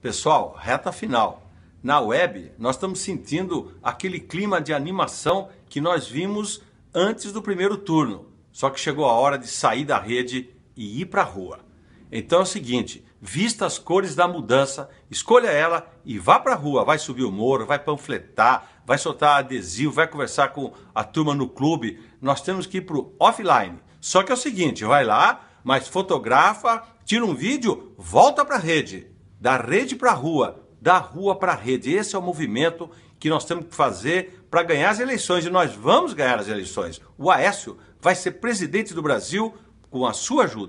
Pessoal, reta final. Na web, nós estamos sentindo aquele clima de animação que nós vimos antes do primeiro turno. Só que chegou a hora de sair da rede e ir para a rua. Então é o seguinte, vista as cores da mudança, escolha ela e vá para a rua. Vai subir o morro, vai panfletar, vai soltar adesivo, vai conversar com a turma no clube. Nós temos que ir para o offline. Só que é o seguinte, vai lá, mas fotografa, tira um vídeo, volta para a rede da rede para a rua, da rua para a rede. Esse é o movimento que nós temos que fazer para ganhar as eleições e nós vamos ganhar as eleições. O Aécio vai ser presidente do Brasil com a sua ajuda.